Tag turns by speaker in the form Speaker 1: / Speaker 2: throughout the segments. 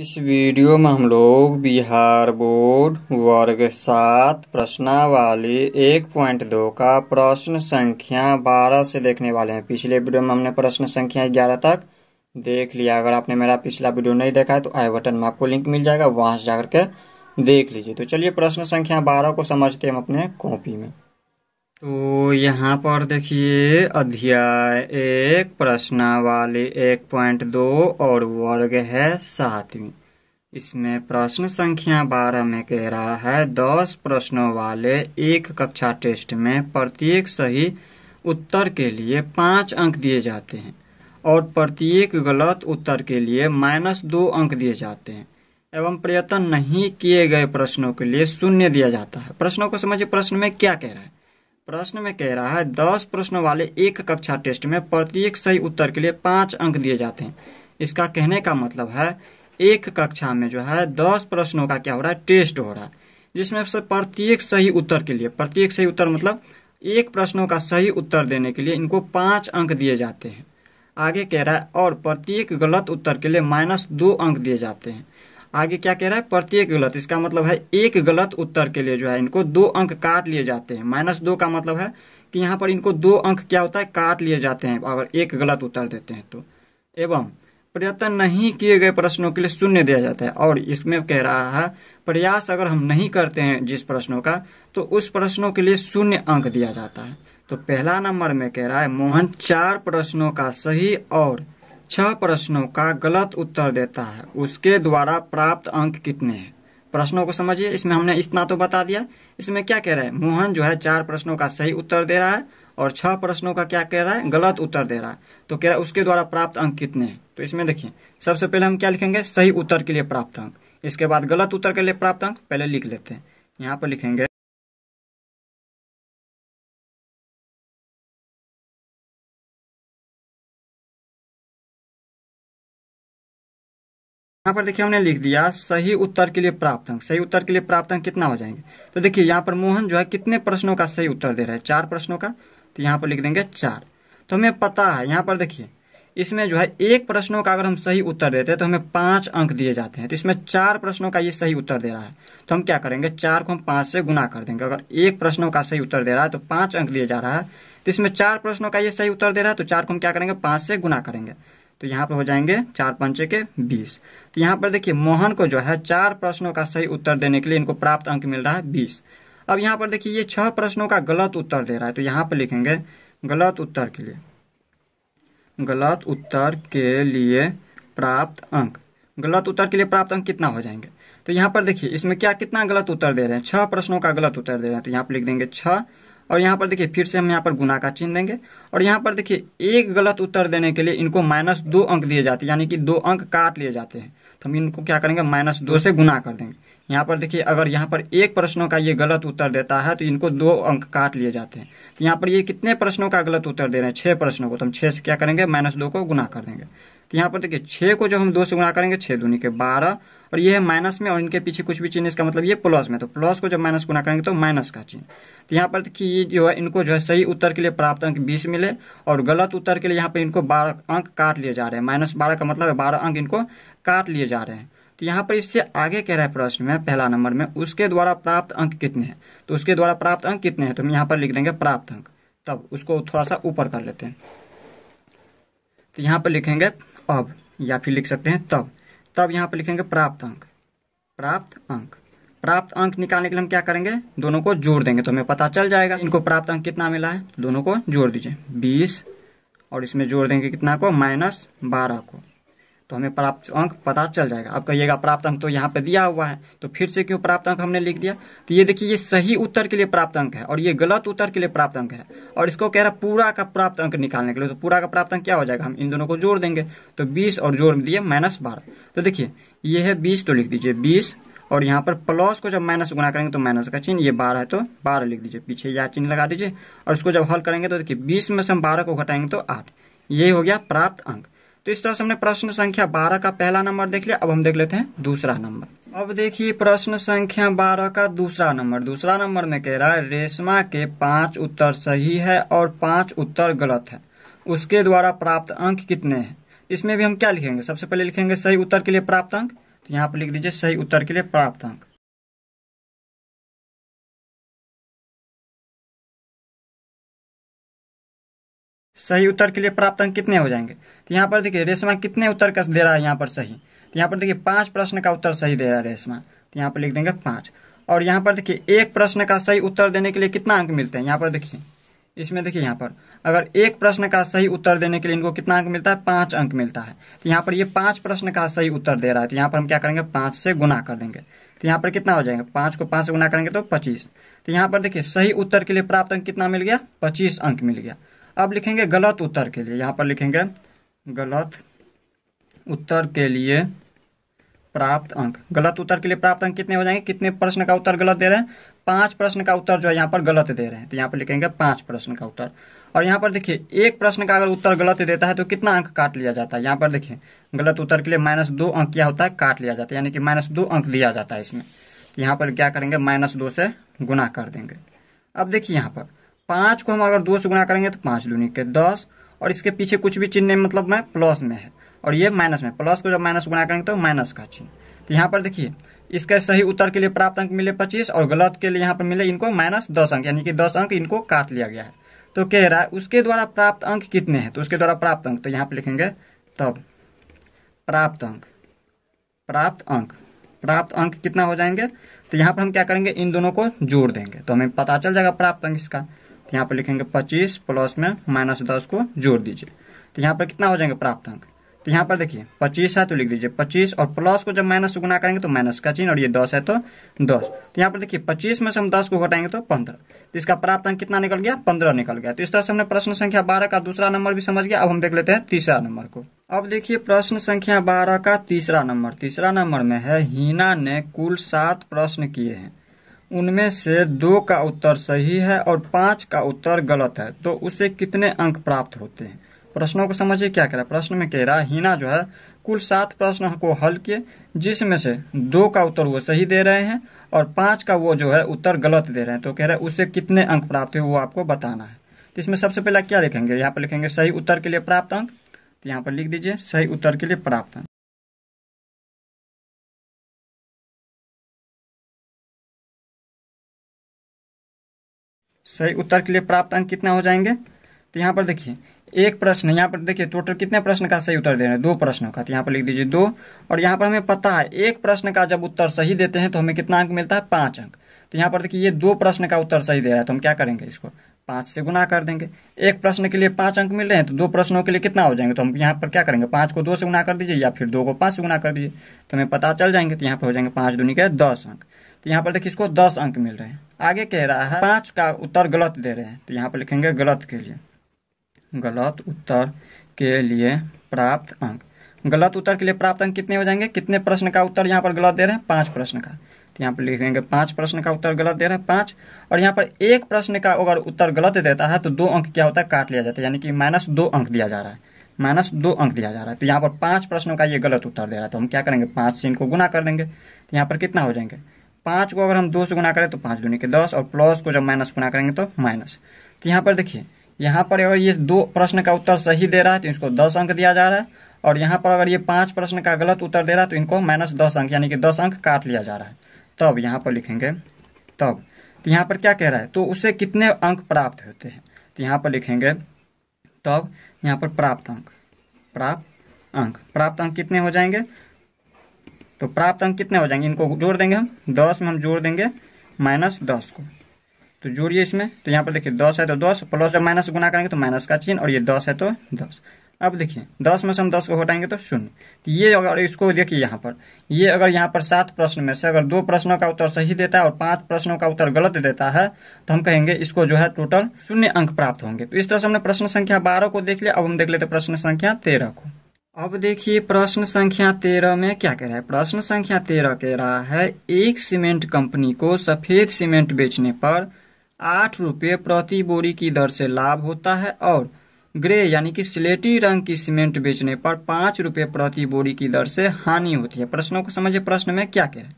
Speaker 1: इस वीडियो में हम लोग बिहार बोर्ड वर्ग सात प्रश्नावाली एक पॉइंट दो का प्रश्न संख्या बारह से देखने वाले हैं पिछले वीडियो में हमने प्रश्न संख्या ग्यारह तक देख लिया अगर आपने मेरा पिछला वीडियो नहीं देखा है तो आई बटन में आपको लिंक मिल जाएगा वहां से जाकर के देख लीजिए तो चलिए प्रश्न संख्या बारह को समझते हैं हम अपने कॉपी में तो यहाँ पर देखिए अध्याय एक प्रश्नावली एक पॉइंट दो और वर्ग है सातवीं इसमें प्रश्न संख्या बारह में कह रहा है दस प्रश्नों वाले एक कक्षा टेस्ट में प्रत्येक सही उत्तर के लिए पाँच अंक दिए जाते हैं और प्रत्येक गलत उत्तर के लिए माइनस दो अंक दिए जाते हैं एवं प्रयत्न नहीं किए गए प्रश्नों के लिए शून्य दिया जाता है प्रश्नों को समझिए प्रश्न में क्या कह रहा है प्रश्न में कह रहा है दस प्रश्नों वाले एक कक्षा टेस्ट में प्रत्येक सही उत्तर के लिए पांच अंक दिए जाते हैं इसका कहने का मतलब है एक कक्षा में जो है दस प्रश्नों का क्या हो रहा है टेस्ट हो रहा है जिसमें से प्रत्येक सही उत्तर के लिए प्रत्येक सही उत्तर मतलब एक प्रश्नों का सही उत्तर देने के लिए इनको पांच अंक दिए जाते हैं आगे कह रहा है और प्रत्येक गलत उत्तर के लिए माइनस दो अंक दिए जाते हैं आगे क्या कह रहा है प्रत्येक गलत इसका मतलब है एक गलत उत्तर के लिए जो है इनको दो अंक काट लिए जाते हैं माइनस दो का मतलब है कि यहाँ पर इनको दो अंक क्या होता है काट लिए जाते हैं अगर एक गलत उत्तर देते हैं तो एवं प्रयत्न नहीं किए गए प्रश्नों के लिए शून्य दिया जाता है और इसमें कह रहा है प्रयास अगर हम नहीं करते हैं जिस प्रश्नों का तो उस प्रश्नों के लिए शून्य अंक दिया जाता है तो पहला नंबर में कह रहा है मोहन चार प्रश्नों का सही और छह अच्छा प्रश्नों का गलत उत्तर देता है उसके द्वारा प्राप्त अंक कितने हैं प्रश्नों को समझिए इसमें हमने इतना तो बता दिया इसमें क्या कह रहा है मोहन जो है चार प्रश्नों का सही उत्तर दे रहा है और छह प्रश्नों का क्या कह रहा है गलत उत्तर दे रहा है तो कह रहा है उसके द्वारा प्राप्त अंक कितने हैं तो इसमें देखिए सबसे पहले हम क्या लिखेंगे
Speaker 2: सही उत्तर के लिए प्राप्त अंक इसके बाद गलत उत्तर के लिए प्राप्त अंक पहले लिख लेते हैं यहाँ पर लिखेंगे यहाँ पर देखिए हमने लिख दिया सही उत्तर के लिए प्राप्त अंक सही उत्तर के लिए प्राप्त अंक कितना हो जाएंगे तो देखिए
Speaker 1: यहाँ पर मोहन जो है कितने प्रश्नों का सही उत्तर दे रहा है चार प्रश्नों का तो यहाँ पर लिख देंगे चार तो हमें पता है यहाँ पर देखिए इसमें जो है एक प्रश्नों का अगर हम सही उत्तर देते हैं तो हमें पांच अंक दिए जाते हैं तो इसमें चार प्रश्नों का ये सही उत्तर दे रहा है तो हम क्या करेंगे चार को हम पांच से गुना कर देंगे अगर एक प्रश्नों का सही उत्तर दे रहा है तो पांच अंक दिए जा रहा है तो इसमें चार प्रश्नों का ये सही उत्तर दे रहा है तो चार को हम क्या करेंगे पांच से गुना करेंगे तो यहाँ पर हो जाएंगे चार पंचे के बीस तो यहाँ पर देखिए मोहन को जो है चार प्रश्नों का सही उत्तर देने के लिए इनको प्राप्त अंक मिल रहा है बीस अब यहाँ पर देखिए ये छह प्रश्नों का गलत उत्तर दे रहा है तो यहाँ पर लिखेंगे गलत उत्तर के लिए गलत उत्तर के लिए प्राप्त अंक गलत उत्तर के लिए प्राप्त अंक कितना हो जाएंगे तो यहाँ पर देखिए इसमें क्या कितना गलत उत्तर दे रहे हैं छह प्रश्नों का गलत उत्तर दे रहे हैं तो यहाँ पर लिख देंगे छह और यहाँ पर देखिए फिर से हम यहाँ पर गुना का चिन्ह देंगे और यहाँ पर देखिए एक गलत उत्तर देने के लिए इनको माइनस दो अंक दिए जाते हैं यानी कि दो अंक काट लिए जाते हैं तो हम इनको क्या करेंगे माइनस दो से गुना कर देंगे यहाँ पर देखिए अगर यहाँ पर एक प्रश्नों का ये गलत उत्तर देता है तो इनको दो अंक काट लिए जाते हैं तो यहाँ पर ये कितने प्रश्नों का गलत उत्तर दे रहे हैं छः प्रश्नों को तो हम छः से क्या करेंगे माइनस दो को गुना कर देंगे तो यहाँ पर देखिए छः को जब हम दो से गुना करेंगे छः दूनी के बारह और ये है माइनस में और इनके पीछे कुछ भी चिन्ह इसका मतलब ये प्लस में तो प्लस को जब माइनस गुना करेंगे तो माइनस का चिन्ह तो यहाँ पर देखिए जो है इनको जो है सही उत्तर के लिए प्राप्त अंक बीस मिले और गलत उत्तर के लिए यहाँ पर इनको बारह अंक काट लिए जा रहे हैं माइनस बारह का मतलब बारह अंक इनको काट लिए जा रहे हैं तो यहाँ पर इससे आगे कह रहा है प्रश्न में पहला नंबर में उसके द्वारा प्राप्त अंक कितने हैं तो उसके द्वारा प्राप्त अंक कितने हैं तो हम यहाँ पर लिख देंगे प्राप्त अंक तब उसको थोड़ा सा ऊपर कर लेते हैं तो यहाँ पर लिखेंगे अब या फिर लिख सकते हैं तब तब यहाँ पर लिखेंगे प्राप्त अंक प्राप्त अंक प्राप्त अंक निकालने के लिए हम क्या करेंगे दोनों को जोड़ देंगे तो हमें पता चल जाएगा इनको प्राप्त अंक कितना मिला है दोनों को जोड़ दीजिए बीस और इसमें जोड़ देंगे कितना को माइनस बारह को तो हमें प्राप्त अंक पता चल जाएगा अब कहिएगा प्राप्त अंक तो यहाँ पे दिया हुआ है तो फिर से क्यों प्राप्त अंक हमने लिख दिया तो ये देखिए ये सही उत्तर के लिए प्राप्त अंक है और ये गलत उत्तर के लिए प्राप्त अंक है और इसको कह रहा पूरा का प्राप्त अंक निकालने के लिए तो पूरा का प्राप्त अंक क्या हो जाएगा हम इन दोनों को जोड़ देंगे तो बीस और जोड़ दिए माइनस बारह तो देखिये ये है बीस तो लिख दीजिए बीस और यहाँ पर प्लस को जब माइनस गुना करेंगे तो माइनस का चिन्ह ये बारह है तो बारह लिख दीजिए पीछे या चिन्ह लगा दीजिए और इसको जब हल करेंगे तो देखिए बीस में से हम बारह को घटाएंगे तो आठ ये हो गया प्राप्त अंक तो इस तरह से हमने प्रश्न संख्या बारह का पहला नंबर देख लिया अब हम देख लेते हैं दूसरा नंबर अब देखिए प्रश्न संख्या बारह का दूसरा नंबर दूसरा नंबर में कह रहा है रेशमा के पांच उत्तर सही है और पांच उत्तर गलत है उसके द्वारा प्राप्त अंक कितने हैं इसमें भी हम क्या लिखेंगे सबसे पहले लिखेंगे सही उत्तर के लिए प्राप्त
Speaker 2: अंक तो यहाँ पर लिख दीजिए सही उत्तर के लिए प्राप्त अंक सही उत्तर के लिए प्राप्त अंक कितने हो जाएंगे तो यहाँ पर देखिए रेशमा कितने उत्तर का दे रहा है यहाँ पर सही तो यहाँ पर
Speaker 1: देखिए पांच प्रश्न का उत्तर सही दे रहा है रेशमा तो यहाँ पर लिख देंगे पांच और यहाँ पर देखिए एक प्रश्न का सही उत्तर देने के लिए कितना अंक मिलते हैं यहाँ पर देखिए इसमें देखिए यहाँ पर अगर एक प्रश्न का सही उत्तर देने के लिए इनको कितना अंक मिलता है पांच अंक मिलता है तो यहाँ पर ये पांच प्रश्न का सही उत्तर दे रहा है तो यहाँ पर हम क्या करेंगे पांच से गुना कर देंगे तो यहाँ पर कितना हो जाएगा पांच को पांच से गुना करेंगे तो पच्चीस तो यहाँ पर देखिए सही उत्तर के लिए प्राप्त अंक कितना मिल गया पच्चीस अंक मिल गया अब लिखेंगे गलत उत्तर के लिए यहाँ पर लिखेंगे गलत उत्तर के लिए प्राप्त अंक गलत उत्तर के लिए प्राप्त अंक कितने हो जाएंगे कितने प्रश्न का उत्तर गलत दे रहे हैं पांच प्रश्न का उत्तर जो है यहाँ पर गलत दे रहे हैं तो यहाँ पर लिखेंगे पांच प्रश्न का उत्तर और यहाँ पर देखिए एक प्रश्न का अगर उत्तर गलत देता है तो कितना अंक काट लिया जाता है यहाँ पर देखिए गलत उत्तर के लिए माइनस दो अंक क्या होता है काट लिया जाता है यानी कि माइनस दो अंक दिया जाता है इसमें यहाँ पर क्या करेंगे माइनस दो से गुना कर देंगे अब देखिए यहाँ पर पाँच को हम अगर दो से गुणा करेंगे तो पाँच दूनी के दस और इसके पीछे कुछ भी चिन्ह मतलब मैं प्लस में है और ये माइनस में प्लस को जब माइनस गुणा करेंगे तो माइनस का चिन्ह तो यहाँ पर देखिए इसके सही उत्तर के लिए प्राप्त अंक मिले पच्चीस और गलत के लिए यहाँ पर मिले इनको माइनस दस अंक यानी कि दस अंक इनको काट लिया गया है तो कह रहा है उसके द्वारा प्राप्त अंक कितने हैं तो उसके द्वारा प्राप्त अंक तो यहाँ पर लिखेंगे तब प्राप्त अंक प्राप्त अंक प्राप्त अंक कितना हो जाएंगे तो यहाँ पर हम क्या करेंगे इन दोनों को जोड़ देंगे तो हमें पता चल जाएगा प्राप्त अंक इसका तो यहाँ पर लिखेंगे पच्चीस प्लस में माइनस दस को जोड़ दीजिए तो यहाँ पर कितना हो जाएंगे प्राप्त अंक तो यहाँ पर देखिए पच्चीस है तो लिख दीजिए पच्चीस और प्लस को जब माइनस गुना करेंगे तो माइनस का चिन्ह और ये दस है तो दस तो यहाँ पर देखिए पच्चीस में से हम दस को घटाएंगे तो पंद्रह तो इसका प्राप्त अंक कितना निकल गया पंद्रह निकल गया तो इस तरह से हमने प्रश्न संख्या बारह का दूसरा नंबर भी समझ गया अब हम देख लेते हैं तीसरा नंबर को अब देखिए प्रश्न संख्या बारह का तीसरा नंबर तीसरा नंबर में है हीना ने कुल सात प्रश्न किए हैं उनमें से दो का उत्तर सही है और पांच का उत्तर गलत है तो उसे कितने अंक प्राप्त होते हैं प्रश्नों को समझिए क्या कह रहा है प्रश्न में कह रहा है हिना जो है कुल सात प्रश्न को हल किए जिसमें से दो का उत्तर वो सही दे रहे हैं और पांच का वो जो है उत्तर गलत दे रहे हैं तो कह रहा है उसे कितने अंक प्राप्त हुए वो आपको बताना है तो इसमें सबसे पहला क्या लिखेंगे यहाँ पर लिखेंगे
Speaker 2: सही उत्तर के लिए प्राप्त अंक तो यहाँ पर लिख दीजिए सही उत्तर के लिए प्राप्त अंक सही उत्तर के लिए प्राप्त अंक कितना हो जाएंगे तो यहाँ पर देखिए
Speaker 1: एक प्रश्न यहाँ पर देखिए टोटल कितने प्रश्न का सही उत्तर दे रहे हैं दो प्रश्नों का तो यहाँ पर लिख दीजिए दो और यहाँ पर हमें पता है एक प्रश्न का जब उत्तर सही देते हैं तो हमें कितना अंक मिलता है पाँच अंक तो यहाँ पर देखिए ये दो प्रश्न का उत्तर सही दे रहा है तो हम क्या करेंगे इसको पाँच से गुना कर देंगे एक प्रश्न के लिए पाँच अंक मिल रहे हैं तो दो प्रश्नों के लिए कितना हो जाएंगे तो हम यहाँ पर क्या करेंगे पाँच को दो से गुना कर दीजिए या फिर दो को पाँच से गुना कर दीजिए तो हमें पता चल जाएंगे तो यहाँ पर हो जाएंगे पाँच दूनी दस अंक तो यहाँ पर देखिए इसको दस अंक मिल रहे हैं आगे कह रहा है पांच का उत्तर गलत दे रहे हैं तो यहाँ पर लिखेंगे गलत के लिए गलत उत्तर के लिए प्राप्त अंक गलत उत्तर के लिए प्राप्त अंक कितने हो जाएंगे कितने प्रश्न का उत्तर यहाँ पर गलत दे रहे हैं पांच प्रश्न का तो यहाँ पर लिखेंगे पांच प्रश्न का उत्तर गलत दे रहे हैं पांच और यहाँ पर एक प्रश्न का अगर उत्तर गलत देता है तो दो अंक क्या होता है काट लिया जाता है यानी कि माइनस दो अंक दिया जा रहा है माइनस दो अंक दिया जा रहा है तो यहाँ पर पांच प्रश्नों का ये गलत उत्तर दे रहा है तो हम क्या करेंगे पांच से इनको गुना कर देंगे तो यहाँ पर कितना हो जाएंगे पाँच को अगर हम दो से गुना करें तो पाँच दूनी के दस और प्लस को जब माइनस गुना करेंगे तो माइनस तो यहाँ पर देखिए यहाँ पर अगर ये दो प्रश्न का उत्तर सही दे रहा है तो इसको दस अंक दिया जा रहा है और यहाँ पर अगर ये पाँच प्रश्न का गलत उत्तर दे रहा है तो इनको माइनस दस अंक यानी कि दस अंक काट लिया जा रहा है तब यहाँ पर लिखेंगे तब तो यहाँ पर क्या कह रहा है तो उससे कितने अंक प्राप्त होते हैं तो यहाँ पर लिखेंगे तब यहाँ पर प्राप्त अंक प्राप्त अंक प्राप्त अंक कितने हो जाएंगे तो प्राप्त अंक कितने हो जाएंगे इनको जोड़ देंगे हम दस में हम जोड़ देंगे माइनस दस को तो जोड़िए इसमें तो यहाँ पर देखिए दस है तो दस प्लस जब माइनस गुना करेंगे तो माइनस का चिन्ह और ये दस है तो दस अब देखिए दस में से हम दस को हटाएंगे तो शून्य तो ये अगर इसको देखिए यहाँ पर ये अगर यहाँ पर सात प्रश्न में से अगर दो प्रश्नों का उत्तर सही देता है और पांच प्रश्नों का उत्तर गलत देता है तो हम कहेंगे इसको जो है टोटल शून्य अंक प्राप्त होंगे तो इस तरह से हमने प्रश्न संख्या बारह को देख लिया अब हम देख लेते प्रश्न संख्या तेरह को अब देखिए प्रश्न संख्या तेरह में क्या कह रहा है प्रश्न संख्या तेरह कह रहा है एक सीमेंट कंपनी को सफ़ेद सीमेंट बेचने पर आठ रुपये प्रति बोरी की दर से लाभ होता है और ग्रे यानी कि स्लेटी रंग की सीमेंट बेचने पर पाँच रुपये प्रति बोरी की दर से हानि होती है प्रश्नों को समझिए प्रश्न में क्या कह रहा है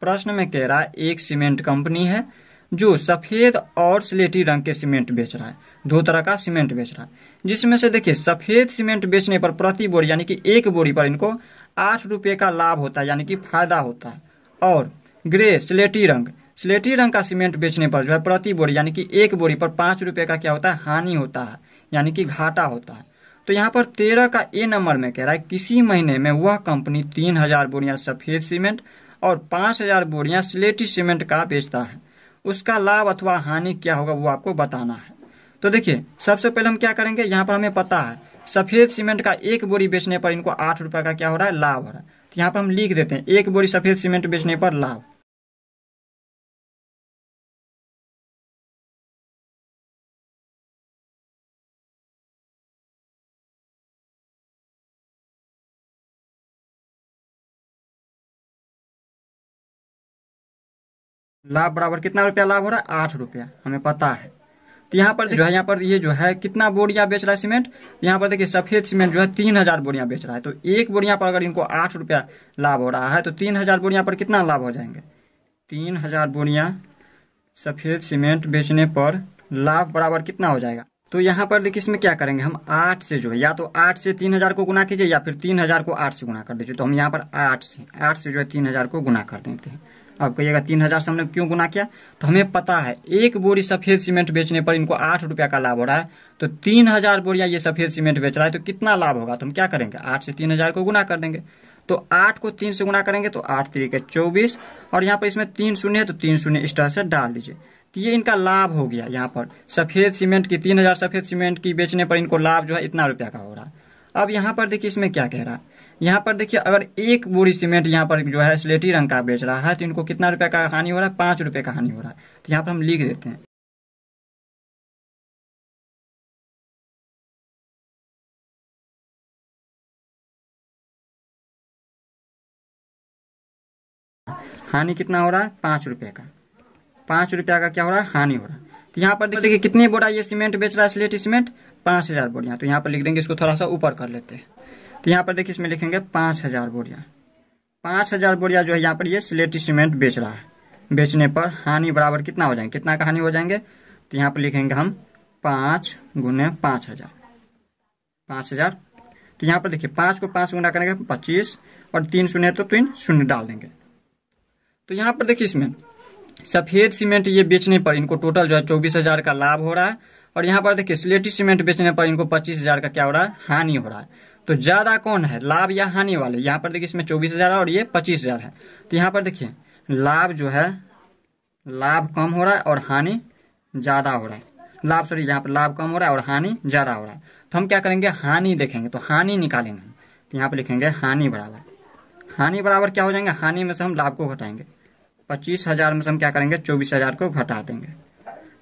Speaker 1: प्रश्न में कह रहा है एक सीमेंट कंपनी है जो सफ़ेद और स्लेटी रंग के सीमेंट बेच रहा है दो तरह का सीमेंट बेच रहा है जिसमें से देखिए सफ़ेद सीमेंट बेचने पर प्रति बोरी यानी कि एक बोरी पर इनको आठ रुपये का लाभ होता है यानी कि फायदा होता है और ग्रे स्लेटी रंग स्लेटी रंग का सीमेंट बेचने पर जो है प्रति बोरी यानी कि एक बोरी पर पाँच रुपये का क्या होता है हानि होता है यानी कि घाटा होता है तो यहाँ पर तेरह का ए नंबर में कह रहा है किसी महीने में वह कंपनी तीन हजार बोरियाँ सफ़ेद सीमेंट और पाँच हजार बोरियाँ स्लेटी सीमेंट का बेचता है उसका लाभ अथवा हानि क्या होगा वो आपको बताना है तो देखिए सबसे पहले हम क्या करेंगे यहाँ पर हमें पता है सफ़ेद सीमेंट का एक बोरी बेचने पर इनको आठ रुपये का क्या हो रहा है लाभ हो रहा है तो यहाँ पर हम लिख
Speaker 2: देते हैं एक बोरी सफ़ेद सीमेंट बेचने पर लाभ लाभ बराबर कितना रुपया लाभ हो रहा
Speaker 1: है आठ रुपया हमें पता है तो यहाँ पर जो है यहाँ पर ये जो है कितना बोरिया बेच रहा है सीमेंट यहाँ पर देखिए सफ़ेद सीमेंट जो है तीन हज़ार बोरिया बेच रहा है तो एक बोरिया पर अगर इनको आठ रुपया लाभ हो रहा है तो तीन हज़ार बोरिया पर कितना लाभ हो जाएंगे तीन हज़ार बोरिया सफ़ेद सीमेंट बेचने पर लाभ बराबर कितना हो जाएगा तो यहाँ पर देखिए इसमें क्या करेंगे हम आठ से जो है या तो आठ से तीन हज़ार को गुना कीजिए या फिर तीन हज़ार को आठ से गुना कर दीजिए तो हम यहाँ पर आठ से आठ से जो है तीन हज़ार को गुना कर देते हैं अब कहिएगा तीन हजार से हमने क्यों गुना किया तो हमें पता है एक बोरी सफेद सीमेंट बेचने पर इनको आठ रुपया का लाभ हो रहा है तो तीन हजार बोरिया ये सफेद सीमेंट बेच रहा है तो कितना लाभ होगा तो हम क्या करेंगे आठ से तीन हजार को गुना कर देंगे तो आठ को तीन से गुना करेंगे तो आठ तरीके चौबीस और यहाँ पर इसमें तीन शून्य है तो तीन शून्य इस तरह से डाल दीजिए तो ये इनका लाभ हो गया यहाँ पर सफेद सीमेंट की तीन हजार सफेद सीमेंट की बेचने पर इनको लाभ जो है इतना रुपया का हो रहा है अब यहाँ पर देखिए इसमें क्या कह रहा है यहाँ पर देखिए अगर एक बोरी सीमेंट यहाँ
Speaker 2: पर जो है स्लेटी रंग का बेच रहा है तो इनको कितना रुपये का हानि हो रहा है पाँच रुपये का हानि हो रहा है तो यहाँ पर हम लिख देते हैं हानि कितना हो रहा है पाँच रुपये का पाँच रुपया का क्या हो
Speaker 1: रहा है हानि हो रहा है तो यहाँ पर देखिए कितने बोरा ये सीमेंट बेच रहा है स्लेटी सीमेंट पाँच हज़ार बोरियाँ तो यहाँ पर लिख देंगे इसको थोड़ा सा ऊपर कर लेते हैं तो यहाँ पर देखिए इसमें लिखेंगे पाँच हज़ार बोरिया पाँच हज़ार बोरिया जो है यहाँ पर ये स्लेटी सीमेंट बेच रहा है बेचने पर हानि बराबर कितना हो जाएंगे कितना का हानि हो जाएंगे तो यहाँ पर लिखेंगे हम पाँच गुने पाँच हज़ार पाँच हज़ार तो यहाँ पर देखिए पाँच को पाँच गुना करेंगे पच्चीस और तीन शून्य तो तीन शून्य डाल देंगे तो यहाँ पर देखिए इसमें सफ़ेद सीमेंट ये बेचने पर इनको टोटल जो है चौबीस हज़ार का लाभ हो रहा है और यहाँ पर देखिए स्लेटी सीमेंट बेचने पर इनको पच्चीस हज़ार का क्या हो रहा है हानि हो रहा है तो ज्यादा कौन है लाभ या हानि वाले यहाँ पर देखिए इसमें चौबीस हजार और ये पच्चीस हजार है तो यहाँ पर देखिए लाभ जो है लाभ कम हो रहा है और हानि ज्यादा हो रहा है लाभ सॉरी यहाँ पर लाभ कम हो रहा है और हानि ज्यादा हो रहा है तो हम क्या करेंगे हानि देखेंगे तो हानि निकालेंगे तो यहाँ पर लिखेंगे हानि बराबर हानि बराबर क्या हो जाएंगे हानि में से हम लाभ को घटाएंगे पच्चीस हजार में से हम क्या करेंगे चौबीस हजार को घटा देंगे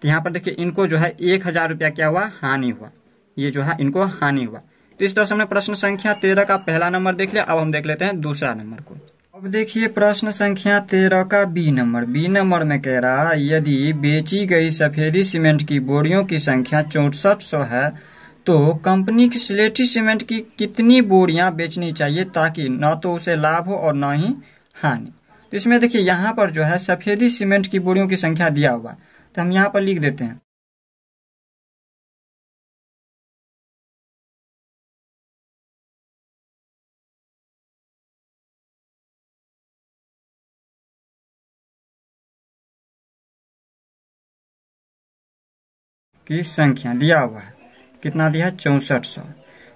Speaker 1: तो यहाँ पर देखिए इनको जो है एक हजार रुपया क्या हुआ हानि हुआ ये जो है इनको हानि हुआ तो इस तरह से हमने प्रश्न संख्या तेरह का पहला नंबर देख लिया अब हम देख लेते हैं दूसरा नंबर को अब देखिए प्रश्न संख्या तेरह का बी नंबर बी नंबर में कह रहा है यदि बेची गई सफेदी सीमेंट की बोरियों की संख्या चौसठ सौ है तो कंपनी की स्लेटी सीमेंट की कितनी बोरियां बेचनी चाहिए ताकि न तो उसे लाभ हो और न ही
Speaker 2: हानि तो इसमें देखिए यहाँ पर जो है सफेदी सीमेंट की बोरियों की संख्या दिया हुआ तो हम यहाँ पर लिख देते हैं की संख्या दिया हुआ है कितना दिया है चौंसठ सौ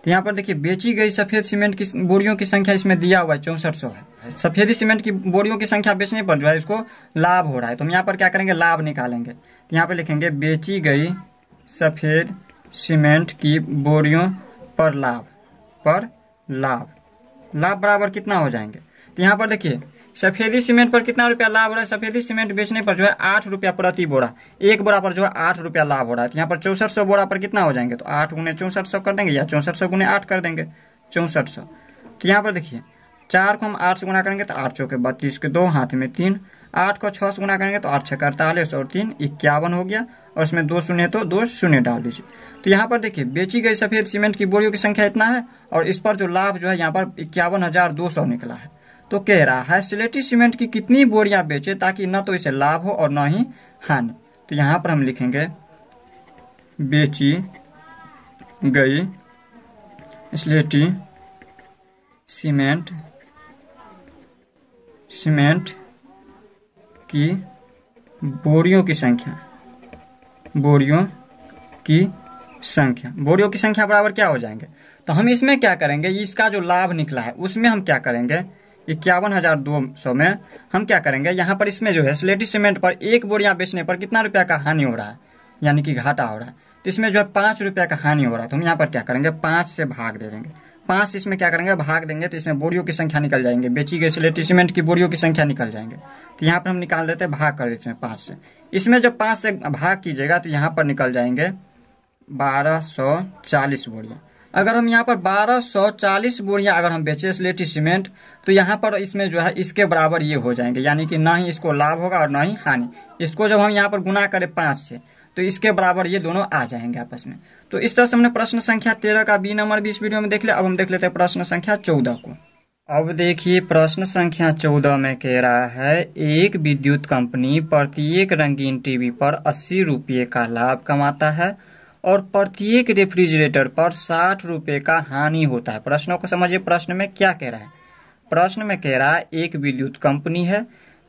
Speaker 1: तो यहाँ पर देखिए बेची गई सफ़ेद सीमेंट की बोरियों की संख्या इसमें दिया हुआ है चौंसठ सौ है सफ़ेदी सीमेंट की बोरियों की संख्या बेचने पर जो है इसको लाभ हो रहा है तो हम यहाँ पर क्या करेंगे लाभ निकालेंगे तो यहाँ पर लिखेंगे बेची गई सफ़ेद सीमेंट की बोरियों पर लाभ पर लाभ लाभ बराबर कितना हो जाएंगे तो यहाँ पर देखिए सफेदी सीमेंट पर कितना रुपया लाभ हो रहा है सफेदी सीमेंट बेचने पर जो है आठ रुपया प्रति बोरा एक बोरा पर जो है आठ रुपया लाभ हो रहा है तो यहाँ पर चौसठ सौ बोरा पर कितना हो जाएंगे तो आठ गुने चौंसठ सौ कर देंगे या चौसठ सौ गुने आठ कर देंगे चौंसठ सौ तो यहाँ पर देखिए चार को हम आठ से गुना करेंगे तो आठ सौ के बत्तीस के दो हाथ में तीन आठ को छः से गुना करेंगे तो आठ छः अड़तालीस और तीन इक्यावन हो गया और उसमें दो शून्य तो दो शून्य डाल दीजिए तो यहाँ पर देखिए बेची गई सफ़ेद सीमेंट की बोरियों की संख्या इतना है और इस पर जो लाभ जो है यहाँ पर इक्यावन हज़ार दो सौ निकला है तो कह रहा है स्लेटी सीमेंट की कितनी बोरियां बेचे ताकि न तो इसे लाभ हो और न ही हानि तो यहाँ पर हम लिखेंगे बेची गई स्लेटी सीमेंट सीमेंट की बोरियों की संख्या बोरियों की संख्या बोरियों की संख्या बराबर क्या हो जाएंगे तो हम इसमें क्या करेंगे इसका जो लाभ निकला है उसमें हम क्या करेंगे इक्यावन हजार दो सौ में हम क्या करेंगे यहाँ पर इसमें जो है स्लेटी सीमेंट पर एक बोरियाँ बेचने पर कितना रुपया का हानि हो रहा है यानी कि घाटा हो रहा है तो इसमें जो है पाँच रुपया का हानि हो रहा है तो हम यहाँ पर क्या करेंगे पाँच से भाग दे देंगे पाँच इसमें क्या करेंगे भाग देंगे तो इसमें बोरियों की संख्या निकल जाएंगे बेची गई स्लेटी सीमेंट की बोरियो की संख्या निकल जाएंगे तो यहाँ पर हम निकाल देते हैं भाग कर देते हैं पाँच से इसमें जब पाँच से भाग कीजिएगा तो यहाँ पर निकल जाएंगे बारह सौ चालीस बोरियाँ अगर हम यहाँ पर बारह सौ चालीस बोरिया अगर हम इस स्लेटी सीमेंट तो यहाँ पर इसमें जो है इसके बराबर ये हो जाएंगे यानी कि ना ही इसको लाभ होगा और ना ही हानि इसको जब हम यहाँ पर गुना करें पाँच से तो इसके बराबर ये दोनों आ जाएंगे आपस में तो इस तरह से हमने प्रश्न संख्या तेरह का बी नंबर भी इस वीडियो में देख लिया अब हम देख लेते हैं प्रश्न संख्या चौदह को अब देखिए प्रश्न संख्या चौदह में कह रहा है एक विद्युत कंपनी प्रत्येक रंगीन टीवी पर अस्सी रुपये का लाभ कमाता है और प्रत्येक रेफ्रिजरेटर पर साठ रुपये का हानि होता है प्रश्नों को समझिए प्रश्न में क्या कह रहा है प्रश्न में कह रहा है एक विद्युत कंपनी है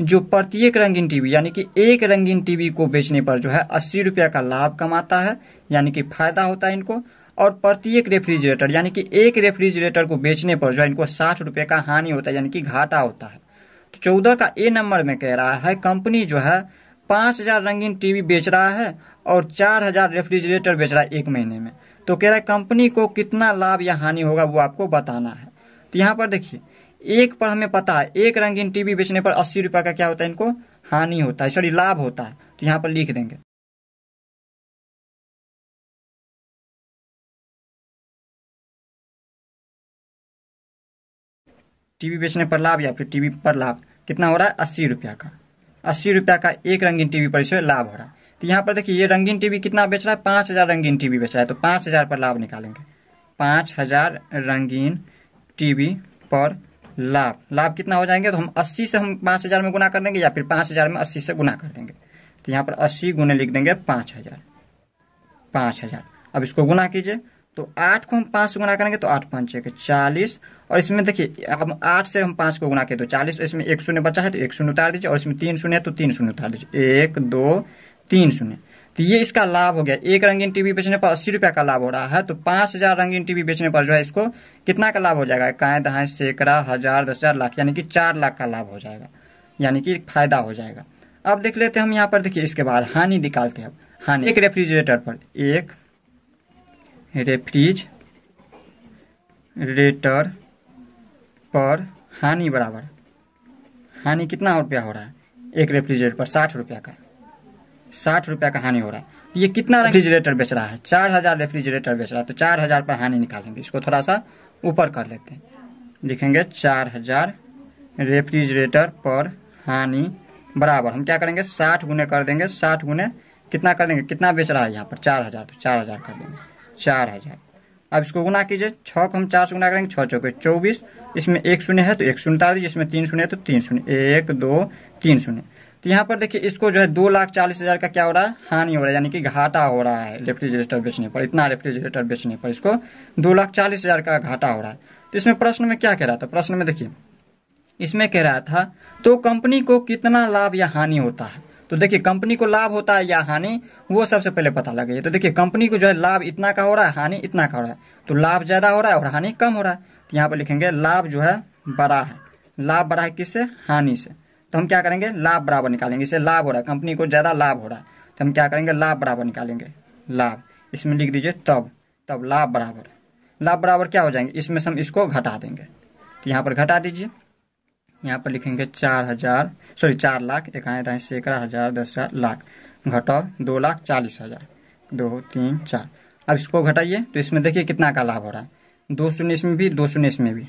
Speaker 1: जो प्रत्येक रंगीन टीवी यानी कि एक रंगीन टीवी को बेचने पर जो है अस्सी रुपया का लाभ कमाता है यानी कि फायदा होता है इनको और प्रत्येक रेफ्रिजरेटर यानी कि एक रेफ्रिजरेटर को बेचने पर जो है इनको साठ रुपये का हानि होता है यानी कि घाटा होता है तो चौदह का ए नंबर में कह रहा है कंपनी जो है पाँच हजार रंगीन टीवी बेच रहा है और चार हजार रेफ्रिजरेटर बेच रहा है एक महीने में तो कह रहा है कंपनी को कितना लाभ या हानि होगा वो आपको बताना है तो यहाँ पर देखिए एक पर हमें पता है एक
Speaker 2: रंगीन टीवी बेचने पर अस्सी रुपये का क्या होता है इनको हानि होता है सॉरी लाभ होता है तो यहाँ पर लिख देंगे टीवी बेचने पर लाभ या फिर टीवी
Speaker 1: पर लाभ कितना हो रहा है अस्सी रुपया का अस्सी रुपया का एक रंगीन टीवी पर इसे लाभ हो रहा है तो यहाँ पर देखिए ये रंगीन टीवी कितना बेच रहा है पाँच हज़ार रंगीन टीवी बेच रहा है तो पाँच हज़ार पर लाभ निकालेंगे पाँच हज़ार रंगीन टीवी पर लाभ लाभ कितना हो जाएंगे तो हम अस्सी से हम पाँच हज़ार में गुना कर देंगे या फिर पाँच हज़ार में अस्सी से गुना कर देंगे तो यहाँ पर अस्सी गुने लिख देंगे पाँच हज़ार पाँच हज़ार अब इसको गुना कीजिए तो आठ को हम पाँच से गुना करेंगे तो आठ पाँच के चालीस और इसमें देखिए अब आठ से हम पाँच को गुना किए तो चालीस इसमें एक शून्य बचा है तो एक शून्य उतार दीजिए और इसमें तीन शून्य है तो तीन शून्य उतार दीजिए एक दो तीन शून्य तो ये इसका लाभ हो गया एक रंगीन टीवी बेचने पर अस्सी रुपया का लाभ हो रहा है तो पाँच हज़ार रंगीन टीवी बेचने पर जो है इसको कितना का लाभ हो जाएगा इकाएँ दहाय सैकड़ा हज़ार दस हज़ार लाख यानी कि चार लाख का लाभ हो जाएगा यानी कि फायदा हो जाएगा अब देख लेते हैं हम यहाँ पर देखिए इसके बाद हानि निकालते हैं हानि एक रेफ्रिजरेटर पर एक रेफ्रिज रेटर पर हानि बराबर हानि कितना रुपया हो रहा है एक रेफ्रिजरेटर पर साठ रुपया का साठ रुपया का हानि हो रहा है तो ये कितना रेफ्रिजरेटर बेच रहा है चार हज़ार रेफ्रिजरेटर बेच रहा है तो चार हज़ार पर हानि निकालेंगे इसको थोड़ा सा ऊपर कर लेते हैं लिखेंगे चार हज़ार रेफ्रिजरेटर पर हानि बराबर हम क्या करेंगे साठ गुने कर देंगे साठ गुने कितना कर देंगे कितना बेच रहा है यहाँ पर चार हज़ार तो चार हज़ार कर देंगे चार हज़ार अब इसको गुना कीजिए छः को हम चार से गुना करेंगे छः चौके चौबीस इसमें एक शून्य है तो एक शून्य उतार दीजिए इसमें तीन शून्य है तो तीन शून्य एक दो तीन शून्य तो यहाँ पर देखिए इसको जो है दो लाख चालीस हज़ार का क्या हो रहा है हानि हो रहा है यानी कि घाटा हो रहा है रेफ्रिजरेटर बेचने पर इतना रेफ्रिजरेटर बेचने पर इसको दो लाख चालीस हज़ार का घाटा हो रहा है तो इसमें प्रश्न में क्या कह रहा था प्रश्न में देखिए इसमें कह रहा था तो कंपनी को कितना लाभ या हानि होता है तो देखिए कंपनी को लाभ होता है या हानि वो सबसे पहले पता लगे तो देखिए कंपनी को जो है लाभ इतना का हो रहा है हानि इतना का हो रहा है तो लाभ ज़्यादा हो रहा है और हानि कम हो रहा है तो यहाँ पर लिखेंगे लाभ जो है बड़ा है लाभ बड़ा है किससे हानि से तो हम क्या करेंगे लाभ बराबर निकालेंगे इसे लाभ हो रहा है कंपनी को ज़्यादा लाभ हो रहा है तो हम क्या करेंगे लाभ बराबर निकालेंगे लाभ इसमें लिख दीजिए तब तब लाभ बराबर लाभ बराबर क्या हो जाएंगे इसमें से हम इसको घटा देंगे तो यहाँ पर घटा दीजिए यहाँ पर लिखेंगे चार हज़ार सॉरी चार लाख इकाएँ दाएँ सैकड़ा हज़ार दस हज़ार लाख घटाओ दो लाख चालीस हज़ार दो तीन चार अब इसको घटाइए तो इसमें देखिए कितना का लाभ हो रहा है दो शून्य इसमें भी दो शून्य इसमें भी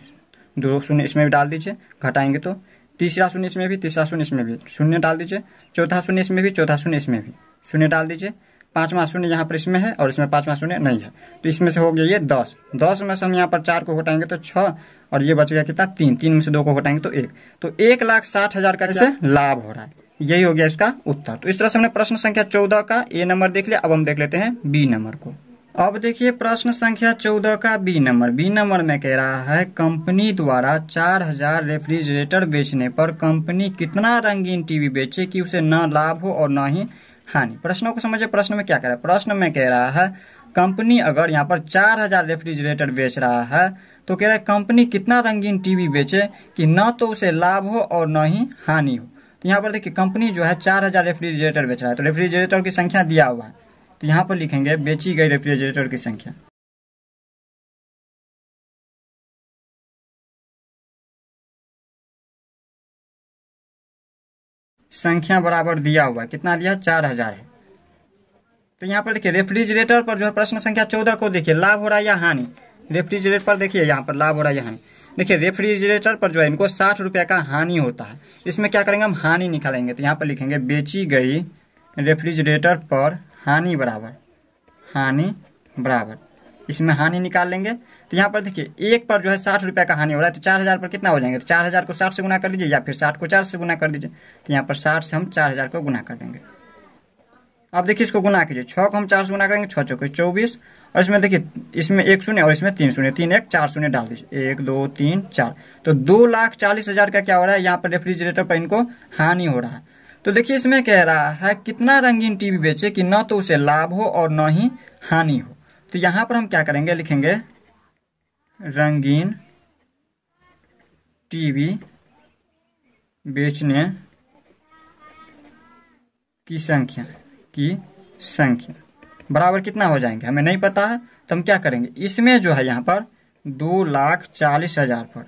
Speaker 1: दो शून्य इसमें भी डाल दीजिए घटाएंगे तो तीसरा शून्य इसमें भी तीसरा शून्य इसमें भी शून्य डाल दीजिए चौथा शून्य इसमें भी चौथा शून्य इसमें भी शून्य डाल दीजिए पाँचवा शून्य यहाँ पर इसमें है और इसमें पाँचवा शून्य नहीं है तो इसमें से हो गया ये दस दस में से हम यहाँ पर चार को घटाएंगे तो छः और ये बच गया कितना तीन तीन में से दो को घटाएंगे तो एक तो एक लाख साठ हज़ार का जैसे लाभ हो रहा है यही हो गया इसका उत्तर तो इस तरह से हमने प्रश्न संख्या चौदह का ए नंबर देख लिया अब हम देख लेते हैं बी नंबर को अब देखिए प्रश्न संख्या चौदह का बी नंबर बी नंबर में कह रहा है कंपनी द्वारा चार हजार रेफ्रिजरेटर बेचने पर कंपनी कितना रंगीन टीवी बेचे कि उसे न लाभ हो और न ही हानि प्रश्नों को समझे प्रश्न में क्या कह रहा है प्रश्न में कह रहा है कंपनी अगर यहाँ पर चार हजार रेफ्रिजरेटर बेच रहा है तो कह रहा है कंपनी कितना रंगीन टीवी बेचे कि न तो उसे लाभ हो और न ही हानि हो तो यहाँ पर देखिए कंपनी जो है चार हजार रेफ्रिजरेटर बेच रहा है तो रेफ्रिजरेटर की संख्या
Speaker 2: दिया हुआ है तो यहाँ पर लिखेंगे बेची गई रेफ्रिजरेटर की संख्या संख्या बराबर दिया हुआ है कितना दिया चार हजार है
Speaker 1: तो यहाँ पर देखिए रेफ्रिजरेटर पर जो है प्रश्न संख्या चौदह को देखिए लाभ हो रहा है या हानि रेफ्रिजरेटर पर देखिए यहाँ पर लाभ हो रहा है या हानि देखिए रेफ्रिजरेटर पर जो है इनको साठ रुपये का हानि होता है इसमें क्या करेंगे हम हानि निकालेंगे तो यहाँ पर लिखेंगे बेची गई रेफ्रिजरेटर पर हानि बराबर हानि बराबर इसमें हानि निकाल लेंगे तो यहाँ पर देखिए एक पर जो है साठ रुपये का हानि हो रहा है तो चार हज़ार पर कितना हो जाएंगे तो चार हज़ार को साठ से गुना कर दीजिए या फिर साठ को चार से गुना कर दीजिए तो यहाँ पर साठ से हम चार हज़ार को गुना कर देंगे अब देखिए इसको गुना कीजिए छः को हम चार से गुना करेंगे छः चौके चौबीस और इसमें देखिए इसमें एक शून्य और इसमें तीन शून्य तीन एक चार शून्य डाल दीजिए एक दो तीन चार तो दो लाख चालीस हज़ार का क्या हो रहा है यहाँ पर रेफ्रिजरेटर पर इनको हानि हो रहा है तो देखिए इसमें कह रहा है कितना रंगीन टीवी बेचे कि न तो उसे लाभ हो और न ही हानि हो तो यहाँ पर हम क्या करेंगे लिखेंगे रंगीन टीवी बेचने की संख्या की संख्या बराबर कितना हो जाएंगे हमें नहीं पता है तो हम क्या करेंगे इसमें जो है यहाँ पर दो लाख चालीस हजार पर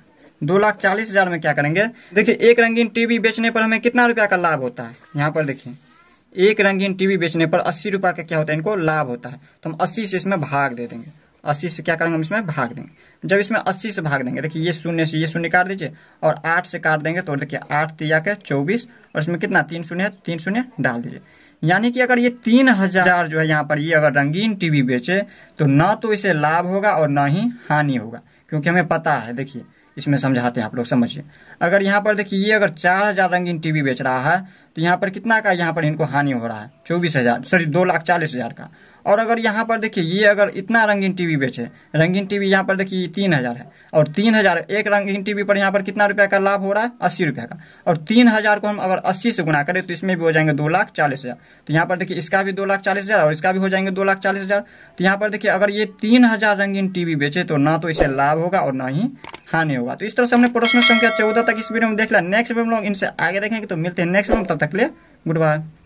Speaker 1: दो लाख चालीस हज़ार में क्या करेंगे देखिए एक रंगीन टीवी बेचने पर हमें कितना रुपया का लाभ होता है यहाँ पर देखिए एक रंगीन टीवी बेचने पर अस्सी रुपये का क्या होता है इनको लाभ होता है तो हम अस्सी से इसमें भाग दे देंगे अस्सी से क्या करेंगे हम इसमें भाग देंगे जब इसमें अस्सी से भाग देंगे देखिए ये शून्य से ये शून्य काट दीजिए और आठ से काट देंगे तो देखिए आठ तिया के चौबीस और इसमें कितना तीन शून्य है तीन शून्य डाल दीजिए यानी कि अगर ये तीन हजार जो है यहाँ पर ये अगर रंगीन टीवी बेचे तो ना तो इसे लाभ होगा और ना ही हानि होगा क्योंकि हमें पता है देखिए इसमें समझाते हैं आप लोग समझिए अगर यहाँ पर देखिए ये अगर चार हजार रंगीन टीवी बेच रहा है तो यहाँ पर कितना का यहाँ पर इनको हानि हो रहा है चौबीस हजार सॉरी दो लाख चालीस हजार का और अगर यहाँ पर देखिए ये अगर इतना रंगीन टीवी बेचे रंगीन टीवी यहाँ पर देखिए तीन हज़ार है और तीन हज़ार एक रंगीन टीवी पर यहाँ पर कितना रुपया का लाभ हो रहा है अस्सी रुपए का और तीन हज़ार को हम अगर अस्सी से गुना करें तो इसमें भी हो जाएंगे दो लाख चालीस हज़ार तो यहाँ पर देखिए इसका भी दो लाख चालीस हज़ार और इसका भी हो जाएंगे दो लाख चालीस हज़ार तो यहाँ पर देखिए अगर ये तीन हज़ार रंगीन टीवी बेचे तो ना तो इसे लाभ होगा और ना ही हानि होगा तो इस तरह से हमने प्रश्न संख्या चौदह तक इस वीडियो में देख लिया नेक्स्ट वीडियो में लोग इनसे आगे देखेंगे तो मिलते हैं नेक्स्ट वीडियो तब तक लिए गुड बाय